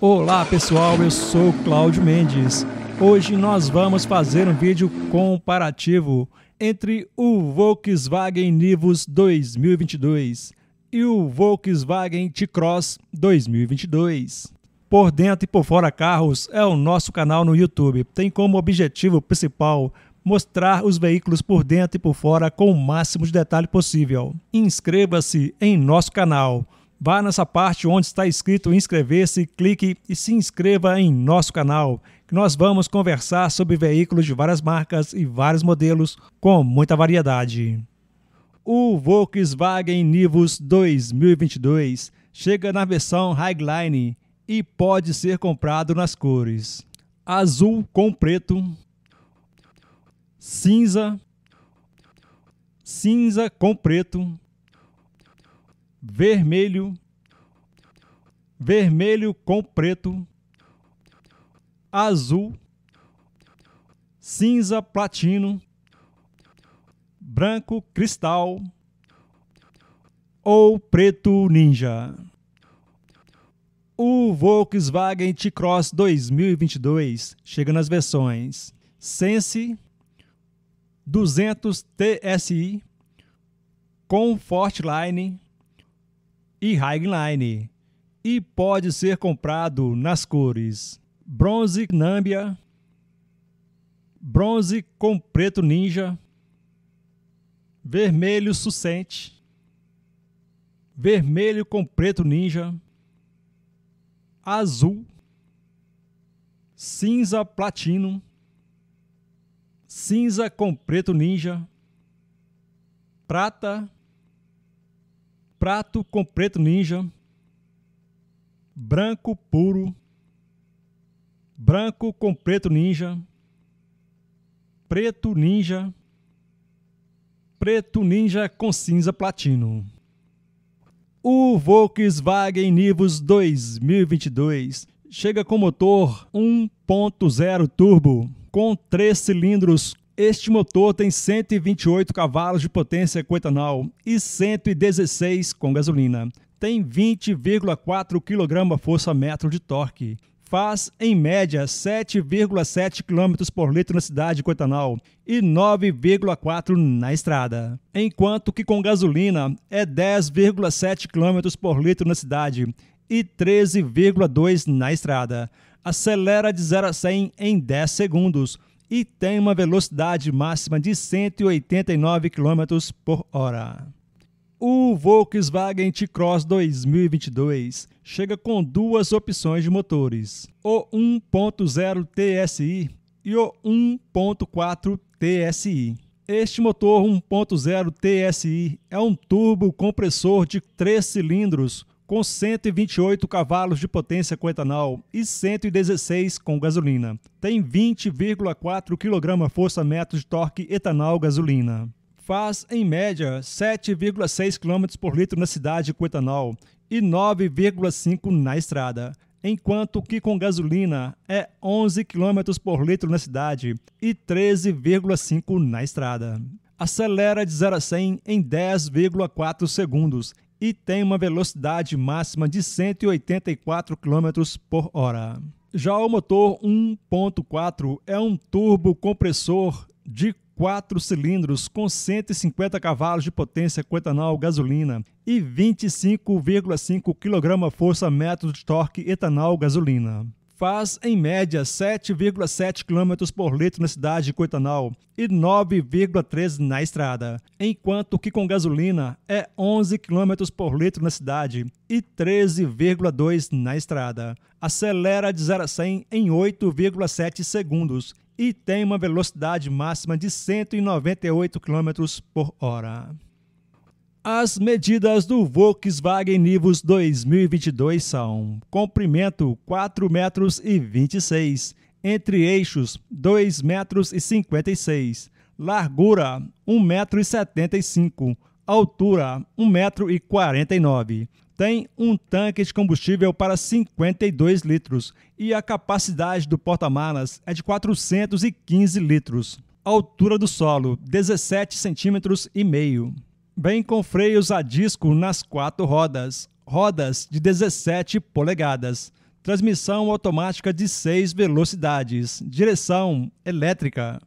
Olá pessoal, eu sou Cláudio Mendes. Hoje nós vamos fazer um vídeo comparativo entre o Volkswagen Nivus 2022 e o Volkswagen T-Cross 2022. Por dentro e por fora carros é o nosso canal no YouTube. Tem como objetivo principal mostrar os veículos por dentro e por fora com o máximo de detalhe possível. Inscreva-se em nosso canal Vá nessa parte onde está escrito inscrever-se, clique e se inscreva em nosso canal, que nós vamos conversar sobre veículos de várias marcas e vários modelos com muita variedade. O Volkswagen Nivus 2022 chega na versão Highline e pode ser comprado nas cores azul com preto, cinza, cinza com preto, vermelho, vermelho com preto, azul, cinza platino, branco cristal ou preto ninja. O Volkswagen T-Cross 2022 chega nas versões Sense 200 TSI com Fortline e Highline e pode ser comprado nas cores bronze Nambia, bronze com preto ninja, vermelho sucente, vermelho com preto ninja, azul, cinza platino, cinza com preto ninja, prata prato com preto ninja, branco puro, branco com preto ninja, preto ninja, preto ninja com cinza platino. O Volkswagen Nivus 2022 chega com motor 1.0 turbo, com três cilindros este motor tem 128 cavalos de potência com etanol e 116 com gasolina. Tem 20,4 kgfm de torque. Faz, em média, 7,7 km por litro na cidade com etanol e 9,4 na estrada. Enquanto que com gasolina é 10,7 km por litro na cidade e 13,2 na estrada. Acelera de 0 a 100 em 10 segundos e tem uma velocidade máxima de 189 km por hora. O Volkswagen T-Cross 2022 chega com duas opções de motores: o 1.0 TSI e o 1.4 TSI. Este motor 1.0 TSI é um turbo compressor de 3 cilindros com 128 cavalos de potência com etanol e 116 com gasolina. Tem 20,4 kgfm de torque etanol-gasolina. Faz, em média, 7,6 km por litro na cidade com etanol e 9,5 na estrada, enquanto que com gasolina é 11 km por litro na cidade e 13,5 na estrada. Acelera de 0 a 100 em 10,4 segundos e tem uma velocidade máxima de 184 km por hora. Já o motor 1.4 é um turbo compressor de 4 cilindros com 150 cavalos de potência com etanol gasolina e 25,5 kgfm de torque etanol gasolina faz, em média, 7,7 km por litro na cidade de Coitanal e 9,3 na estrada, enquanto que com gasolina é 11 km por litro na cidade e 13,2 na estrada. Acelera de 0 a 100 em 8,7 segundos e tem uma velocidade máxima de 198 km por hora. As medidas do Volkswagen Nivus 2022 são comprimento 4 metros e 26, entre eixos 2 metros e 56, largura 1 metro e 75, altura 1 metro e 49. Tem um tanque de combustível para 52 litros e a capacidade do porta-malas é de 415 litros. Altura do solo 17 centímetros e meio bem com freios a disco nas quatro rodas, rodas de 17 polegadas, transmissão automática de 6 velocidades, direção elétrica.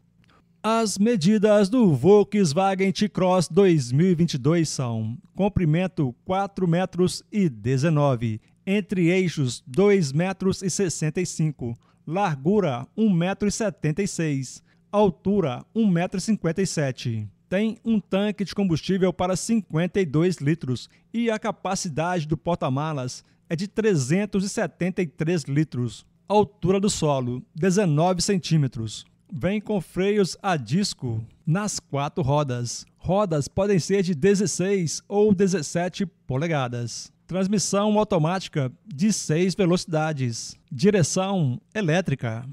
As medidas do Volkswagen T-Cross 2022 são: comprimento 4 metros e 19, entre eixos 2 metros e 65, largura 1 metro e 76, altura 1 metro e 57 tem um tanque de combustível para 52 litros e a capacidade do porta-malas é de 373 litros. Altura do solo: 19 centímetros. Vem com freios a disco nas quatro rodas. Rodas podem ser de 16 ou 17 polegadas. Transmissão automática de 6 velocidades. Direção elétrica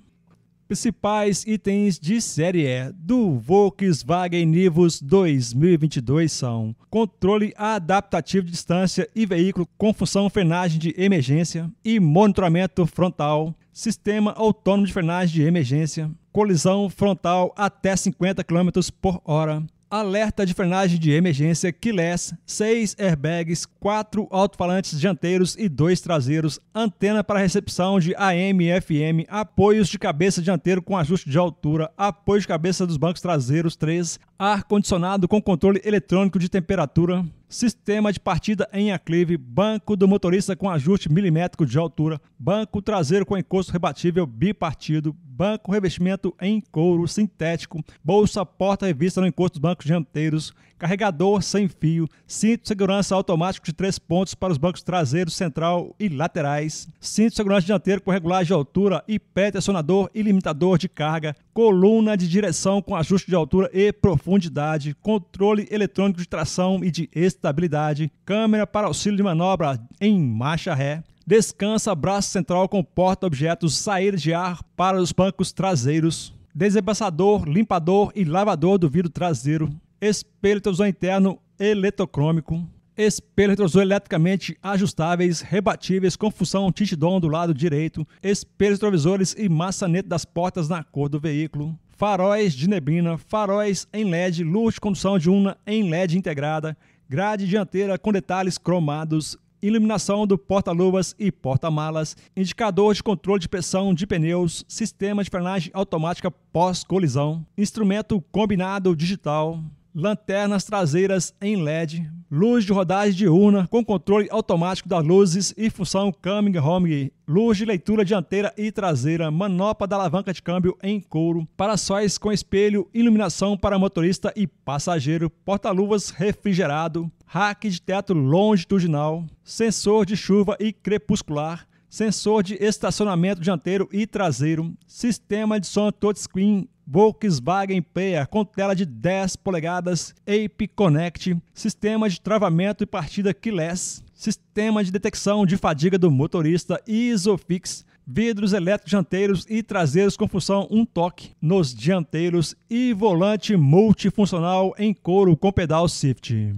principais itens de série E do Volkswagen Nivus 2022 são controle adaptativo de distância e veículo com função frenagem de emergência e monitoramento frontal, sistema autônomo de frenagem de emergência, colisão frontal até 50 km por hora, alerta de frenagem de emergência keyless, 6 airbags, 4 alto-falantes dianteiros e 2 traseiros, antena para recepção de AM e FM, apoios de cabeça dianteiro com ajuste de altura, apoio de cabeça dos bancos traseiros 3, ar-condicionado com controle eletrônico de temperatura, Sistema de partida em aclive, banco do motorista com ajuste milimétrico de altura, banco traseiro com encosto rebatível bipartido, banco revestimento em couro sintético, bolsa porta revista no encosto dos bancos dianteiros, carregador sem fio, cinto de segurança automático de três pontos para os bancos traseiros, central e laterais, cinto de segurança dianteiro com regulagem de altura e pé tensionador e limitador de carga, coluna de direção com ajuste de altura e profundidade, controle eletrônico de tração e de extensão estabilidade, câmera para auxílio de manobra em marcha ré, descansa braço central com porta-objetos, saída de ar para os bancos traseiros, desembaçador, limpador e lavador do vidro traseiro, espelho retrovisor interno eletrocrômico, espelho retrovisor eletricamente ajustáveis, rebatíveis com função tintidom do lado direito, espelhos retrovisores e maçaneta das portas na cor do veículo, faróis de neblina, faróis em LED, luz de condução diurna em LED integrada, grade dianteira com detalhes cromados, iluminação do porta-luvas e porta-malas, indicador de controle de pressão de pneus, sistema de frenagem automática pós-colisão, instrumento combinado digital, lanternas traseiras em LED, luz de rodagem diurna com controle automático das luzes e função coming home, luz de leitura dianteira e traseira, manopla da alavanca de câmbio em couro, para-sóis com espelho, iluminação para motorista e passageiro, porta-luvas refrigerado, rack de teto longitudinal, sensor de chuva e crepuscular, sensor de estacionamento dianteiro e traseiro, sistema de som touchscreen Volkswagen Pea com tela de 10 polegadas, Ape Connect, sistema de travamento e partida keyless, sistema de detecção de fadiga do motorista Isofix, vidros elétricos dianteiros e traseiros com função um toque nos dianteiros e volante multifuncional em couro com pedal shift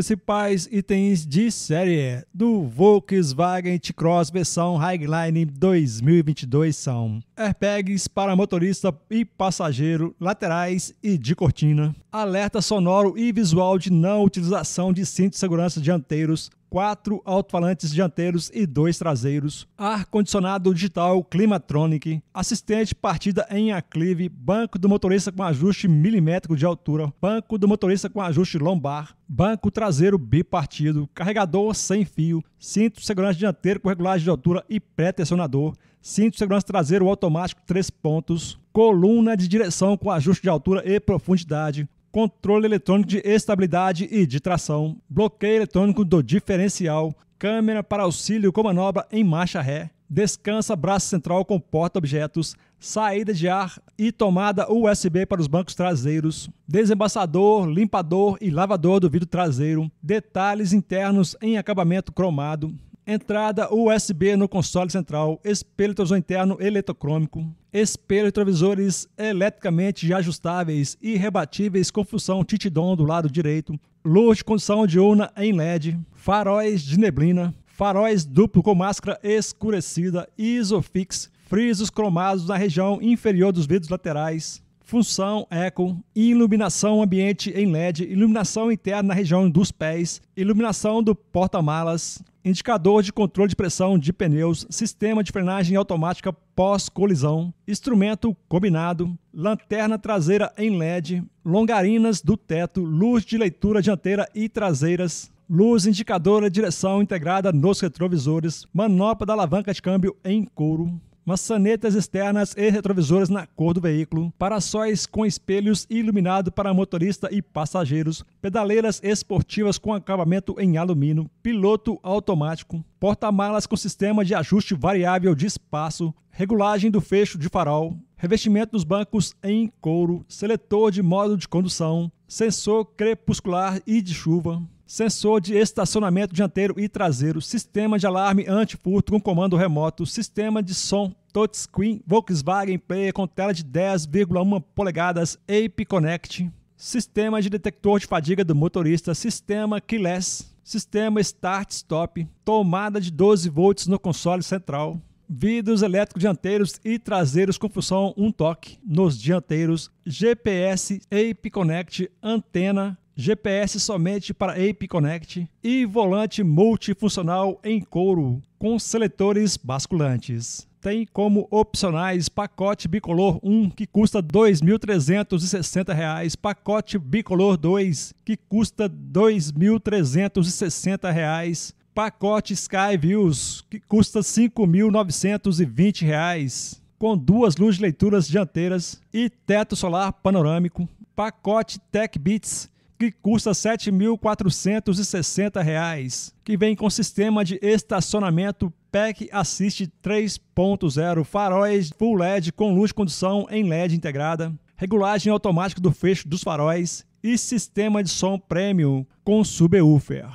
principais itens de série do Volkswagen T-Cross versão Highline 2022 são airbags para motorista e passageiro laterais e de cortina, alerta sonoro e visual de não utilização de cinto de segurança dianteiros quatro alto-falantes dianteiros e dois traseiros, ar-condicionado digital Climatronic, assistente partida em aclive, banco do motorista com ajuste milimétrico de altura, banco do motorista com ajuste lombar, banco traseiro bipartido, carregador sem fio, cinto de segurança dianteiro com regulagem de altura e pré-tensionador, cinto de segurança traseiro automático 3 pontos, coluna de direção com ajuste de altura e profundidade, controle eletrônico de estabilidade e de tração, bloqueio eletrônico do diferencial, câmera para auxílio com manobra em marcha ré, descansa braço central com porta-objetos, saída de ar e tomada USB para os bancos traseiros, desembaçador, limpador e lavador do vidro traseiro, detalhes internos em acabamento cromado, entrada USB no console central, espelho retrovisor interno eletrocrômico, espelho retrovisores eletricamente ajustáveis e rebatíveis com função titidon do lado direito, luz de condição diurna em LED, faróis de neblina, faróis duplo com máscara escurecida, ISOFIX, frisos cromados na região inferior dos vidros laterais, função eco, iluminação ambiente em LED, iluminação interna na região dos pés, iluminação do porta-malas, indicador de controle de pressão de pneus, sistema de frenagem automática pós-colisão, instrumento combinado, lanterna traseira em LED, longarinas do teto, luz de leitura dianteira e traseiras, luz indicadora de direção integrada nos retrovisores, manopla da alavanca de câmbio em couro, maçanetas externas e retrovisores na cor do veículo, para-sóis com espelhos iluminado para motorista e passageiros, pedaleiras esportivas com acabamento em alumínio, piloto automático, porta-malas com sistema de ajuste variável de espaço, regulagem do fecho de farol, revestimento dos bancos em couro, seletor de modo de condução, sensor crepuscular e de chuva, sensor de estacionamento dianteiro e traseiro, sistema de alarme anti-furto com comando remoto, sistema de som touchscreen, Volkswagen Player com tela de 10,1 polegadas, Ape Connect, sistema de detector de fadiga do motorista, sistema keyless, sistema start-stop, tomada de 12 volts no console central, vidros elétricos dianteiros e traseiros com função um toque nos dianteiros, GPS Ape Connect, antena, GPS somente para Ape Connect e volante multifuncional em couro com seletores basculantes. Tem como opcionais pacote bicolor 1 que custa R$ 2.360, pacote bicolor 2 que custa R$ 2.360, pacote Sky Views que custa R$ 5.920 com duas luzes de leituras dianteiras e teto solar panorâmico, pacote Tech Beats que custa R$ 7.460, que vem com sistema de estacionamento PEC Assist 3.0, faróis full LED com luz de condução em LED integrada, regulagem automática do fecho dos faróis e sistema de som premium com subwoofer.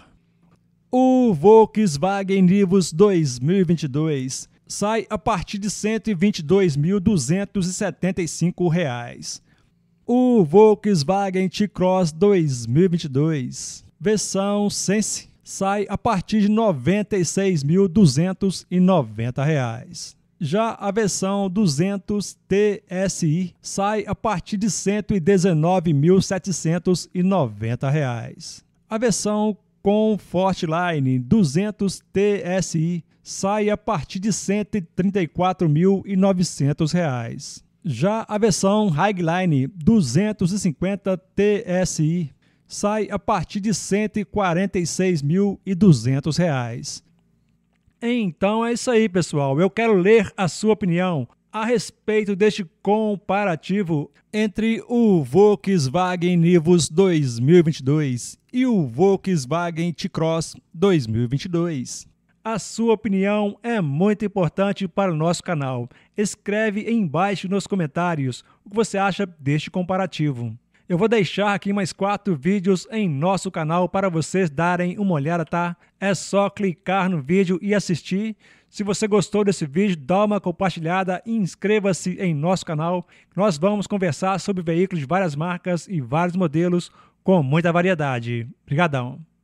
O Volkswagen Nivus 2022 sai a partir de R$ 122.275 o Volkswagen T-Cross 2022, versão Sense, sai a partir de R$ 96.290. Já a versão 200 TSI sai a partir de R$ 119.790. A versão com Fortline 200 TSI sai a partir de R$ 134.900. Já a versão Highline 250 TSI sai a partir de R$ 146.200. Então é isso aí, pessoal. Eu quero ler a sua opinião a respeito deste comparativo entre o Volkswagen Nivus 2022 e o Volkswagen T-Cross 2022. A sua opinião é muito importante para o nosso canal. Escreve embaixo nos comentários o que você acha deste comparativo. Eu vou deixar aqui mais quatro vídeos em nosso canal para vocês darem uma olhada, tá? É só clicar no vídeo e assistir. Se você gostou desse vídeo, dá uma compartilhada e inscreva-se em nosso canal. Nós vamos conversar sobre veículos de várias marcas e vários modelos com muita variedade. Obrigadão!